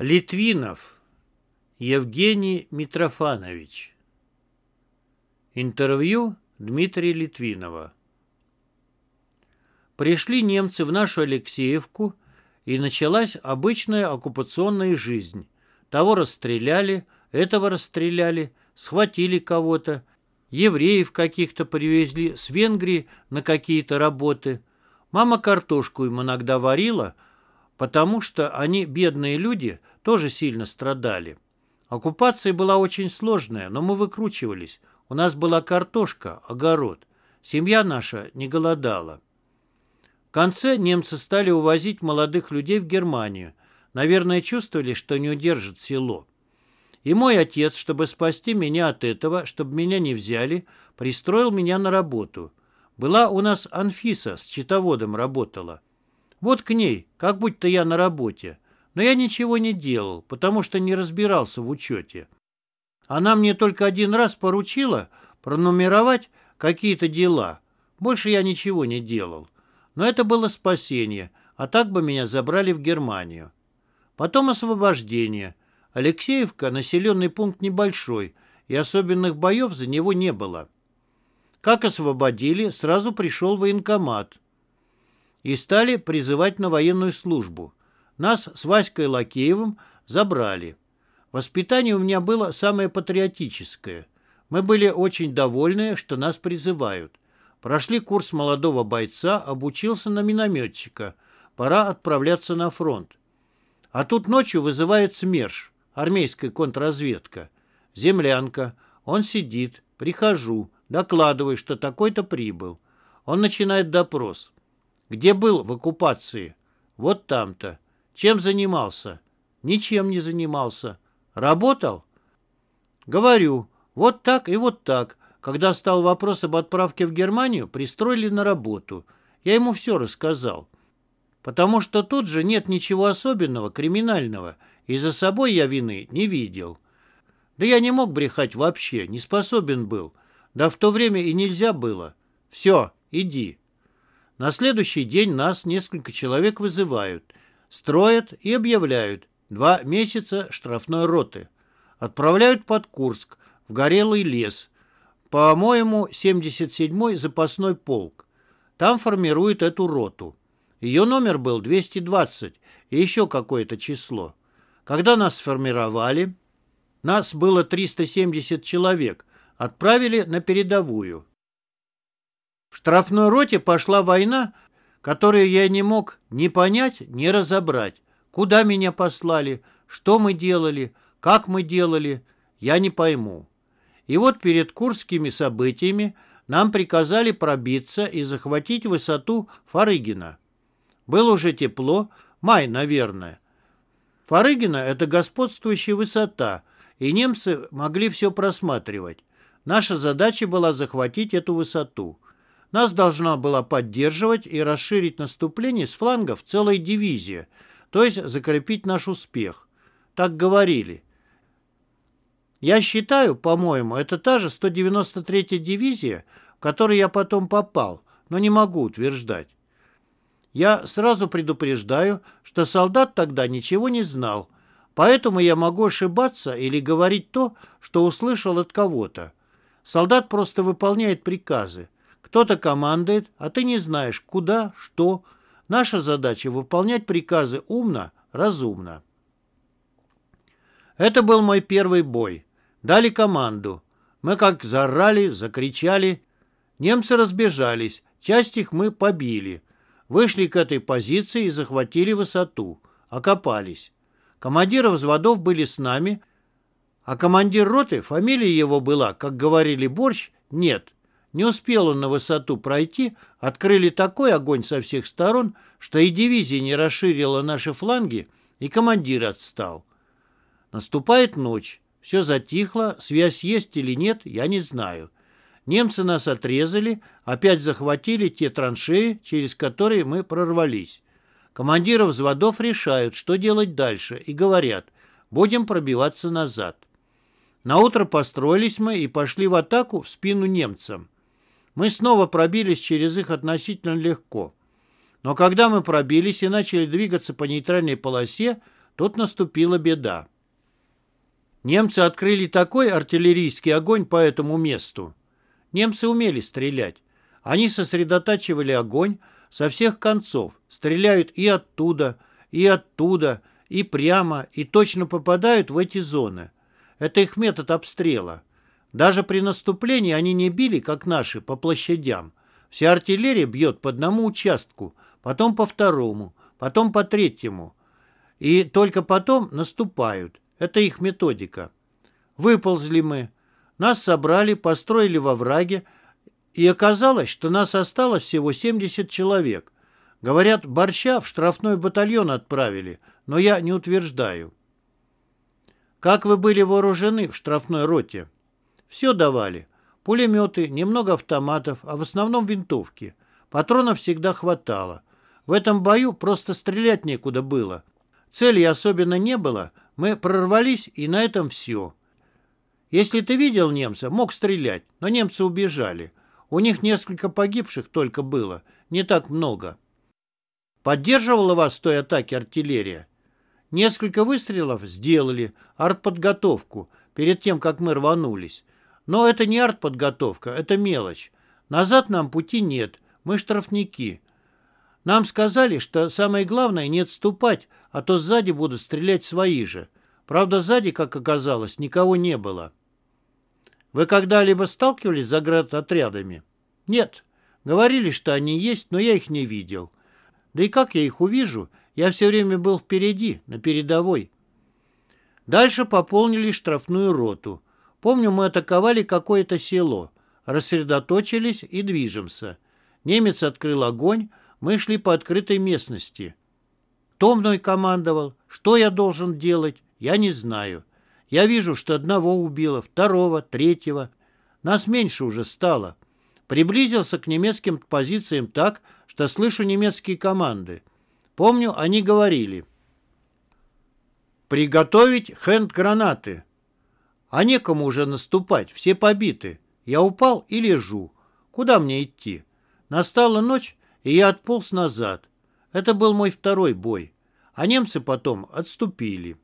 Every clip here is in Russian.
Литвинов Евгений Митрофанович Интервью Дмитрия Литвинова Пришли немцы в нашу Алексеевку, и началась обычная оккупационная жизнь. Того расстреляли, этого расстреляли, схватили кого-то, евреев каких-то привезли с Венгрии на какие-то работы. Мама картошку им иногда варила – потому что они, бедные люди, тоже сильно страдали. Оккупация была очень сложная, но мы выкручивались. У нас была картошка, огород. Семья наша не голодала. В конце немцы стали увозить молодых людей в Германию. Наверное, чувствовали, что не удержат село. И мой отец, чтобы спасти меня от этого, чтобы меня не взяли, пристроил меня на работу. Была у нас Анфиса, с читоводом работала. Вот к ней, как будто я на работе. Но я ничего не делал, потому что не разбирался в учете. Она мне только один раз поручила пронумеровать какие-то дела. Больше я ничего не делал. Но это было спасение, а так бы меня забрали в Германию. Потом освобождение. Алексеевка – населенный пункт небольшой, и особенных боев за него не было. Как освободили, сразу пришел военкомат и стали призывать на военную службу. Нас с Васькой Лакеевым забрали. Воспитание у меня было самое патриотическое. Мы были очень довольны, что нас призывают. Прошли курс молодого бойца, обучился на минометчика. Пора отправляться на фронт. А тут ночью вызывает СМЕРШ, армейская контрразведка. Землянка. Он сидит. Прихожу. Докладываю, что такой-то прибыл. Он начинает допрос. Где был в оккупации? Вот там-то. Чем занимался? Ничем не занимался. Работал? Говорю, вот так и вот так. Когда стал вопрос об отправке в Германию, пристроили на работу. Я ему все рассказал. Потому что тут же нет ничего особенного, криминального, и за собой я вины не видел. Да я не мог брехать вообще, не способен был. Да в то время и нельзя было. Все, иди. На следующий день нас несколько человек вызывают, строят и объявляют два месяца штрафной роты. Отправляют под Курск, в горелый лес, по-моему, 77-й запасной полк. Там формируют эту роту. Ее номер был 220 и еще какое-то число. Когда нас сформировали, нас было 370 человек, отправили на передовую. В штрафной роте пошла война, которую я не мог ни понять, ни разобрать. Куда меня послали, что мы делали, как мы делали, я не пойму. И вот перед курскими событиями нам приказали пробиться и захватить высоту Фарыгина. Было уже тепло, май, наверное. Фарыгина – это господствующая высота, и немцы могли все просматривать. Наша задача была захватить эту высоту. Нас должна была поддерживать и расширить наступление с флангов целой дивизии, то есть закрепить наш успех. Так говорили. Я считаю, по-моему, это та же 193-я дивизия, в которую я потом попал, но не могу утверждать. Я сразу предупреждаю, что солдат тогда ничего не знал, поэтому я могу ошибаться или говорить то, что услышал от кого-то. Солдат просто выполняет приказы. Кто-то командует, а ты не знаешь, куда, что. Наша задача – выполнять приказы умно, разумно. Это был мой первый бой. Дали команду. Мы как заорали, закричали. Немцы разбежались, часть их мы побили. Вышли к этой позиции и захватили высоту. Окопались. Командиры взводов были с нами, а командир роты, фамилия его была, как говорили, Борщ, нет. Не успел он на высоту пройти, открыли такой огонь со всех сторон, что и дивизия не расширила наши фланги, и командир отстал. Наступает ночь. Все затихло, связь есть или нет, я не знаю. Немцы нас отрезали, опять захватили те траншеи, через которые мы прорвались. Командиры взводов решают, что делать дальше, и говорят, будем пробиваться назад. Наутро построились мы и пошли в атаку в спину немцам. Мы снова пробились через их относительно легко. Но когда мы пробились и начали двигаться по нейтральной полосе, тут наступила беда. Немцы открыли такой артиллерийский огонь по этому месту. Немцы умели стрелять. Они сосредотачивали огонь со всех концов, стреляют и оттуда, и оттуда, и прямо, и точно попадают в эти зоны. Это их метод обстрела. Даже при наступлении они не били, как наши, по площадям. Вся артиллерия бьет по одному участку, потом по второму, потом по третьему. И только потом наступают. Это их методика. Выползли мы. Нас собрали, построили во враге, и оказалось, что нас осталось всего 70 человек. Говорят, Борща в штрафной батальон отправили, но я не утверждаю. Как вы были вооружены в штрафной роте? Все давали. Пулеметы, немного автоматов, а в основном винтовки. Патронов всегда хватало. В этом бою просто стрелять некуда было. Цели особенно не было. Мы прорвались, и на этом все. Если ты видел немца, мог стрелять, но немцы убежали. У них несколько погибших только было, не так много. Поддерживала вас в той атаке артиллерия? Несколько выстрелов сделали, артподготовку, перед тем, как мы рванулись. Но это не артподготовка, это мелочь. Назад нам пути нет, мы штрафники. Нам сказали, что самое главное не отступать, а то сзади будут стрелять свои же. Правда, сзади, как оказалось, никого не было. Вы когда-либо сталкивались с заградотрядами? Нет. Говорили, что они есть, но я их не видел. Да и как я их увижу? Я все время был впереди, на передовой. Дальше пополнили штрафную роту. Помню, мы атаковали какое-то село. Рассредоточились и движемся. Немец открыл огонь. Мы шли по открытой местности. Кто мной командовал? Что я должен делать? Я не знаю. Я вижу, что одного убило, второго, третьего. Нас меньше уже стало. Приблизился к немецким позициям так, что слышу немецкие команды. Помню, они говорили. «Приготовить хенд-гранаты!» А некому уже наступать, все побиты. Я упал и лежу. Куда мне идти? Настала ночь, и я отполз назад. Это был мой второй бой. А немцы потом отступили.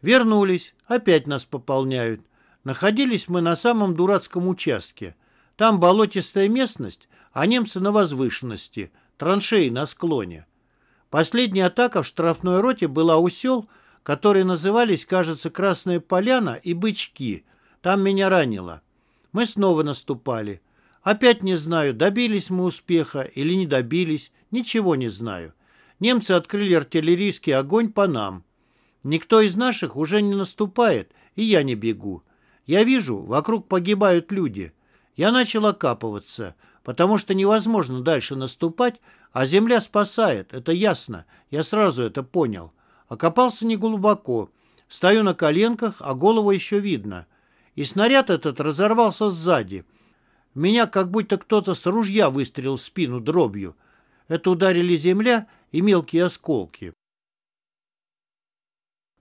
Вернулись, опять нас пополняют. Находились мы на самом дурацком участке. Там болотистая местность, а немцы на возвышенности, траншеи на склоне. Последняя атака в штрафной роте была усел, которые назывались, кажется, «Красная поляна» и «Бычки». Там меня ранило. Мы снова наступали. Опять не знаю, добились мы успеха или не добились, ничего не знаю. Немцы открыли артиллерийский огонь по нам. Никто из наших уже не наступает, и я не бегу. Я вижу, вокруг погибают люди. Я начал окапываться, потому что невозможно дальше наступать, а земля спасает, это ясно, я сразу это понял. Окопался неглубоко. Стою на коленках, а голову еще видно. И снаряд этот разорвался сзади. В меня как будто кто-то с ружья выстрелил в спину дробью. Это ударили земля и мелкие осколки.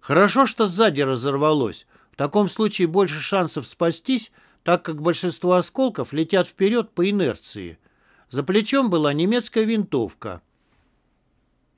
Хорошо, что сзади разорвалось. В таком случае больше шансов спастись, так как большинство осколков летят вперед по инерции. За плечом была немецкая винтовка —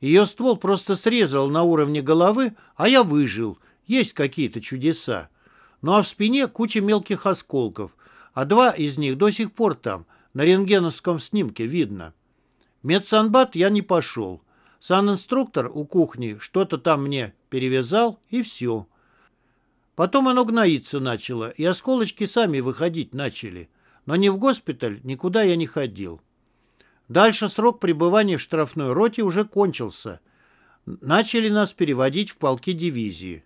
ее ствол просто срезал на уровне головы, а я выжил. Есть какие-то чудеса. Ну а в спине куча мелких осколков, а два из них до сих пор там, на рентгеновском снимке видно. Медсанбат я не пошел. Санинструктор у кухни что-то там мне перевязал, и все. Потом оно гноиться начало, и осколочки сами выходить начали. Но ни в госпиталь, никуда я не ходил. Дальше срок пребывания в штрафной роте уже кончился. Начали нас переводить в полки дивизии.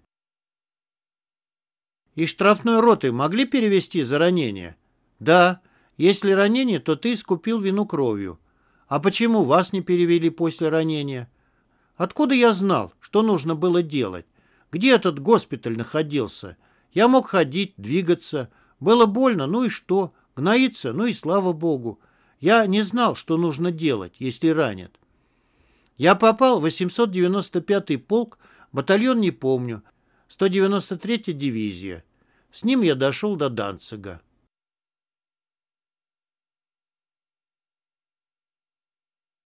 Из штрафной роты могли перевести за ранение? Да. Если ранение, то ты искупил вину кровью. А почему вас не перевели после ранения? Откуда я знал, что нужно было делать? Где этот госпиталь находился? Я мог ходить, двигаться. Было больно, ну и что? Гноиться, ну и слава богу. Я не знал, что нужно делать, если ранят. Я попал в 895-й полк, батальон не помню, 193-я дивизия. С ним я дошел до Данцига.